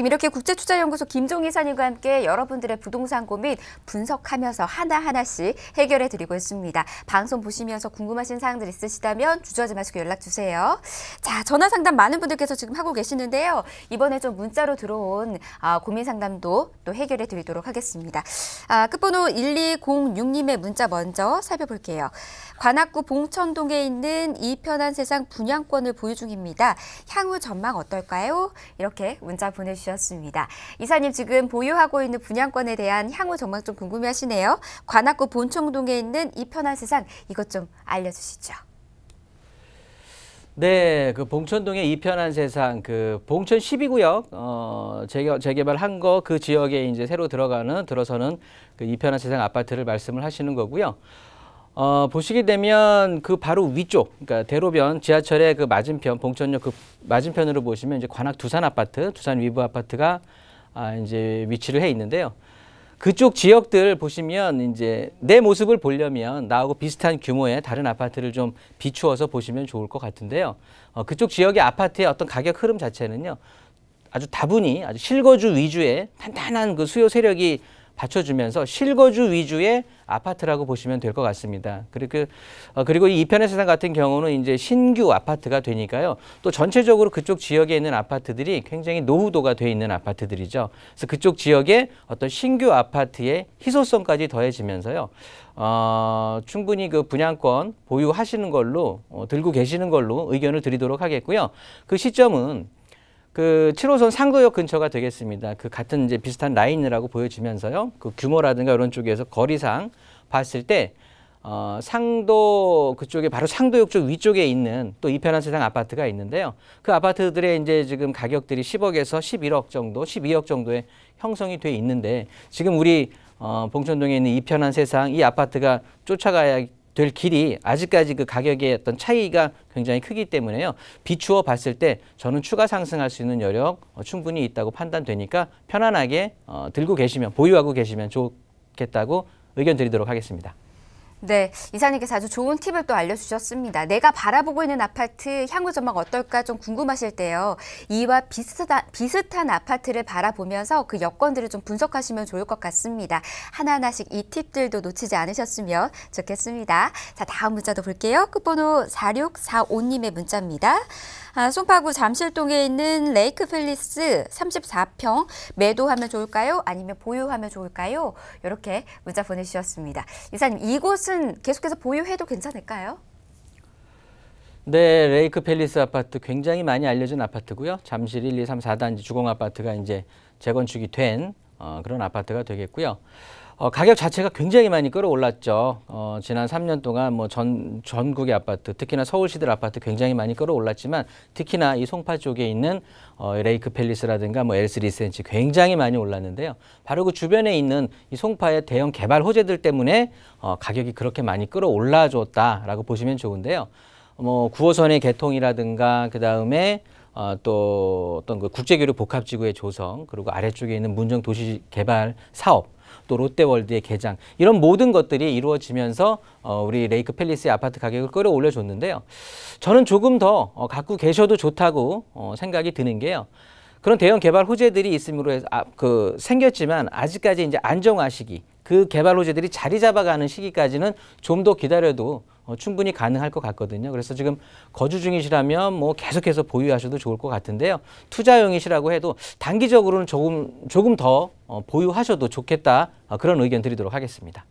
지금 이렇게 국제투자연구소 김종희 사님과 함께 여러분들의 부동산 고민 분석하면서 하나하나씩 해결해 드리고 있습니다. 방송 보시면서 궁금하신 사항들 있으시다면 주저하지 마시고 연락 주세요. 자, 전화 상담 많은 분들께서 지금 하고 계시는데요. 이번에 좀 문자로 들어온 아, 고민 상담도 또 해결해 드리도록 하겠습니다. 아, 끝번호 1206님의 문자 먼저 살펴볼게요. 관악구 봉천동에 있는 이 편한 세상 분양권을 보유 중입니다. 향후 전망 어떨까요? 이렇게 문자 보내주셨습니다. 주셨습니다. 이사님 지금 보유하고 있는 분양권에 대한 향후 전망 좀 궁금해하시네요. 관악구 본청동에 있는 이 편한 세상 이것 좀 알려주시죠. 네, 그 봉천동의 이편한 세상, 그 봉천 12구역 어, 재개, 발한 거 그 지역에 이제 새로 들어가는 들어서는 그 이편한 세상 아파트를 말씀을 하시는 거고요. 어, 보시게 되면 그 바로 위쪽, 그러니까 대로변 지하철의 그 맞은편, 봉천역 그 맞은편으로 보시면 이제 관악 두산 아파트, 두산 위브 아파트가 아, 이제 위치를 해 있는데요. 그쪽 지역들 보시면 이제 내 모습을 보려면 나하고 비슷한 규모의 다른 아파트를 좀 비추어서 보시면 좋을 것 같은데요. 어, 그쪽 지역의 아파트의 어떤 가격 흐름 자체는요. 아주 다분히 아주 실거주 위주의 탄탄한 그 수요 세력이 받쳐주면서 실거주 위주의 아파트라고 보시면 될 것 같습니다. 그리고 그, 어, 그리고 이 이편의 세상 같은 경우는 이제 신규 아파트가 되니까요. 또 전체적으로 그쪽 지역에 있는 아파트들이 굉장히 노후도가 돼 있는 아파트들이죠. 그래서 그쪽 지역에 어떤 신규 아파트의 희소성까지 더해지면서요. 어, 충분히 그 분양권 보유하시는 걸로 어, 들고 계시는 걸로 의견을 드리도록 하겠고요. 그 시점은 그 7호선 상도역 근처가 되겠습니다. 그 같은 이제 비슷한 라인이라고 보여지면서요. 그 규모라든가 이런 쪽에서 거리상 봤을 때 어, 상도 그쪽에 바로 상도역 쪽 위쪽에 있는 또 이편한 세상 아파트가 있는데요. 그 아파트들의 이제 지금 가격들이 10억에서 11억 정도, 12억 정도에 형성이 돼 있는데 지금 우리 어, 봉천동에 있는 이편한 세상 이 아파트가 쫓아가야 될 길이 아직까지 그 가격의 어떤 차이가 굉장히 크기 때문에요. 비추어 봤을 때 저는 추가 상승할 수 있는 여력 어, 충분히 있다고 판단되니까 편안하게 어, 들고 계시면 보유하고 계시면 좋겠다고 의견 드리도록 하겠습니다. 네, 이사님께서 아주 좋은 팁을 또 알려주셨습니다. 내가 바라보고 있는 아파트 향후 전망 어떨까 좀 궁금하실 때요. 이와 비슷한, 비슷한 아파트를 바라보면서 그 여건들을 좀 분석하시면 좋을 것 같습니다. 하나하나씩 이 팁들도 놓치지 않으셨으면 좋겠습니다. 자, 다음 문자도 볼게요. 끝번호 4645님의 문자입니다. 아, 송파구 잠실동에 있는 레이크 필리스 34평 매도하면 좋을까요? 아니면 보유하면 좋을까요? 이렇게 문자 보내주셨습니다. 이사님, 이곳은 이곳은 계속해서 보유해도 괜찮을까요? 네, 레이크 팰리스 아파트 굉장히 많이 알려진 아파트고요. 잠실 1, 2, 3, 4단지 주공 아파트가 이제 재건축이 된 어, 그런 아파트가 되겠고요. 어, 가격 자체가 굉장히 많이 끌어올랐죠. 어, 지난 3년 동안 뭐 전, 전국의 아파트, 특히나 서울시들 아파트 굉장히 많이 끌어올랐지만 특히나 이 송파 쪽에 있는 어, 레이크 팰리스라든가 뭐 엘스 리센치 굉장히 많이 올랐는데요. 바로 그 주변에 있는 이 송파의 대형 개발 호재들 때문에 어, 가격이 그렇게 많이 끌어올라줬다라고 보시면 좋은데요. 뭐 9호선의 개통이라든가 그 다음에 어, 또 어떤 그 국제교류 복합지구의 조성 그리고 아래쪽에 있는 문정 도시 개발 사업 또 롯데월드의 개장 이런 모든 것들이 이루어지면서 어, 우리 레이크 팰리스의 아파트 가격을 끌어올려 줬는데요. 저는 조금 더 어, 갖고 계셔도 좋다고 어, 생각이 드는 게요. 그런 대형 개발 호재들이 있음으로 해서 아, 그 생겼지만 아직까지 이제 안정화 시기 그 개발 호재들이 자리 잡아가는 시기까지는 좀 더 기다려도 어, 충분히 가능할 것 같거든요. 그래서 지금 거주 중이시라면 뭐 계속해서 보유하셔도 좋을 것 같은데요. 투자용이시라고 해도 단기적으로는 조금 조금 더 어, 보유하셔도 좋겠다 어, 그런 의견 드리도록 하겠습니다.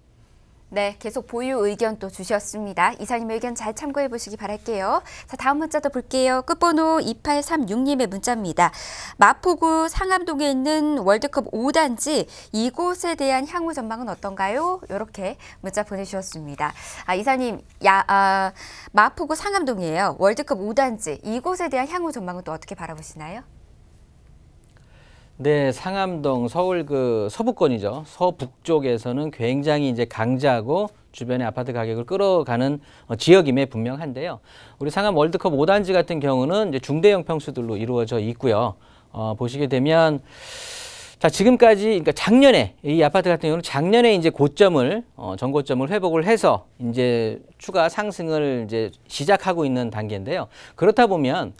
네, 계속 보유 의견 또 주셨습니다. 이사님 의견 잘 참고해 보시기 바랄게요. 자, 다음 문자도 볼게요. 끝번호 2836님의 문자입니다. 마포구 상암동에 있는 월드컵 5단지 이곳에 대한 향후 전망은 어떤가요? 이렇게 문자 보내주셨습니다. 아, 이사님, 야, 아, 마포구 상암동이에요. 월드컵 5단지 이곳에 대한 향후 전망은 또 어떻게 바라보시나요? 네, 상암동 서울 그 서부권이죠. 서북쪽에서는 굉장히 이제 강자고 주변의 아파트 가격을 끌어가는 어, 지역임에 분명한데요. 우리 상암 월드컵 5단지 같은 경우는 이제 중대형 평수들로 이루어져 있고요. 어, 보시게 되면 자, 지금까지 그러니까 작년에 이 아파트 같은 경우는 작년에 이제 고점을 어, 전고점을 회복을 해서 이제 추가 상승을 이제 시작하고 있는 단계인데요. 그렇다 보면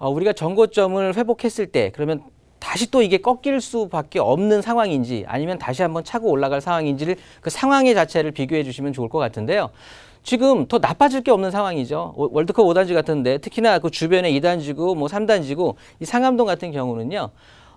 어, 우리가 전고점을 회복했을 때 그러면 다시 또 이게 꺾일 수밖에 없는 상황인지 아니면 다시 한번 차고 올라갈 상황인지를 그 상황의 자체를 비교해 주시면 좋을 것 같은데요. 지금 더 나빠질 게 없는 상황이죠. 월드컵 5단지 같은데 특히나 그 주변에 2단지고 뭐 3단지고 이 상암동 같은 경우는요.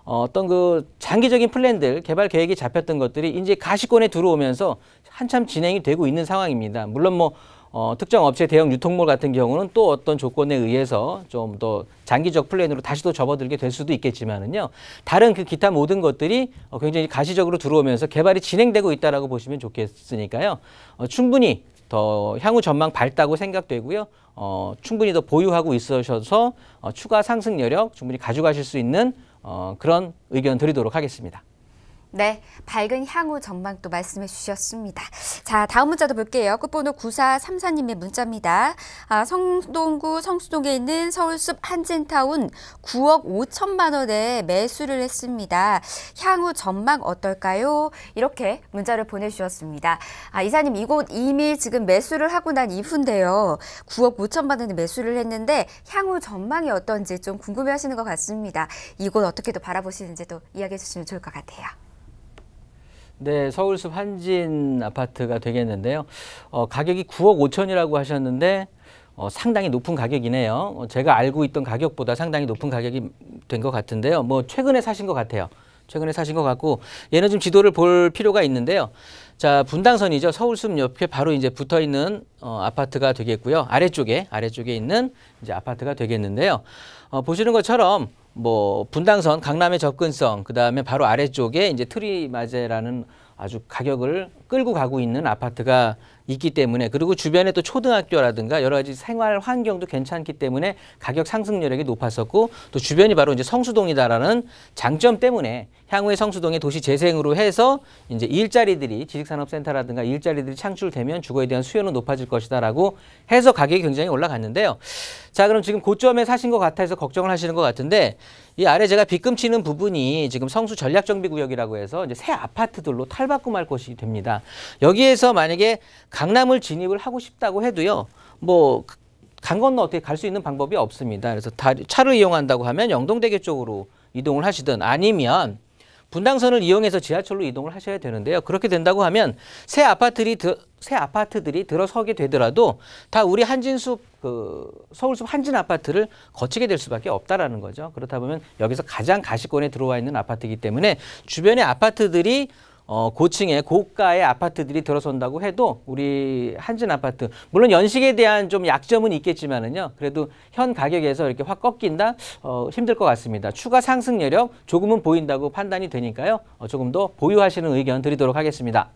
어, 어떤 그 장기적인 플랜들, 개발 계획이 잡혔던 것들이 이제 가시권에 들어오면서 한참 진행이 되고 있는 상황입니다. 물론 뭐 어, 특정 업체 대형 유통몰 같은 경우는 또 어떤 조건에 의해서 좀 더 장기적 플랜으로 다시 또 접어들게 될 수도 있겠지만은요. 다른 그 기타 모든 것들이 어, 굉장히 가시적으로 들어오면서 개발이 진행되고 있다라고 보시면 좋겠으니까요. 어, 충분히 더 향후 전망 밝다고 생각되고요. 어, 충분히 더 보유하고 있으셔서 어, 추가 상승 여력 충분히 가져가실 수 있는 어, 그런 의견 드리도록 하겠습니다. 네, 밝은 향후 전망 도 말씀해 주셨습니다. 자, 다음 문자도 볼게요. 끝번호 9434님의 문자입니다. 아, 성동구 성수동에 있는 서울숲 한진타운 9억 5천만 원에 매수를 했습니다. 향후 전망 어떨까요? 이렇게 문자를 보내주셨습니다. 아, 이사님 이곳 이미 지금 매수를 하고 난 이후인데요. 9억 5천만 원에 매수를 했는데 향후 전망이 어떤지 좀 궁금해하시는 것 같습니다. 이곳 어떻게 또 바라보시는지 또 이야기해 주시면 좋을 것 같아요. 네, 서울숲 한진 아파트가 되겠는데요. 어, 가격이 9억 5천이라고 하셨는데 어, 상당히 높은 가격이네요. 어, 제가 알고 있던 가격보다 상당히 높은 가격이 된 것 같은데요. 뭐 최근에 사신 것 같아요. 최근에 사신 것 같고 얘는 좀 지도를 볼 필요가 있는데요. 자 분당선이죠. 서울숲 옆에 바로 이제 붙어 있는 어, 아파트가 되겠고요. 아래쪽에 아래쪽에 있는 이제 아파트가 되겠는데요. 어, 보시는 것처럼 뭐 분당선 강남의 접근성 그다음에 바로 아래쪽에 이제 트리마제라는 아주 가격을 끌고 가고 있는 아파트가 있기 때문에 그리고 주변에 또 초등학교라든가 여러 가지 생활 환경도 괜찮기 때문에 가격 상승 여력이 높았었고 또 주변이 바로 이제 성수동이다라는 장점 때문에 향후에 성수동의 도시 재생으로 해서 이제 일자리들이 지식산업센터라든가 일자리들이 창출되면 주거에 대한 수요는 높아질 것이다라고 해서 가격이 굉장히 올라갔는데요. 자 그럼 지금 고점에 사신 것 같아서 걱정을 하시는 것 같은데 이 아래 제가 빗금치는 부분이 지금 성수 전략정비구역이라고 해서 이제 새 아파트들로 탈바꿈할 곳이 됩니다. 여기에서 만약에 강남을 진입을 하고 싶다고 해도요. 뭐강 건너 어떻게 갈 수 있는 방법이 없습니다. 그래서 다 차를 이용한다고 하면 영동대교 쪽으로 이동을 하시든 아니면 분당선을 이용해서 지하철로 이동을 하셔야 되는데요. 그렇게 된다고 하면 새 아파트들이 드, 새 아파트들이 들어서게 되더라도 다 우리 한진숲 그 서울숲 한진 아파트를 거치게 될 수밖에 없다라는 거죠. 그렇다 보면 여기서 가장 가시권에 들어와 있는 아파트이기 때문에 주변의 아파트들이 어, 고층에 고가의 아파트들이 들어선다고 해도 우리 한진 아파트 물론 연식에 대한 좀 약점은 있겠지만은요 그래도 현 가격에서 이렇게 확 꺾인다 어, 힘들 것 같습니다 추가 상승 여력 조금은 보인다고 판단이 되니까요 어, 조금 더 보유하시는 의견 드리도록 하겠습니다.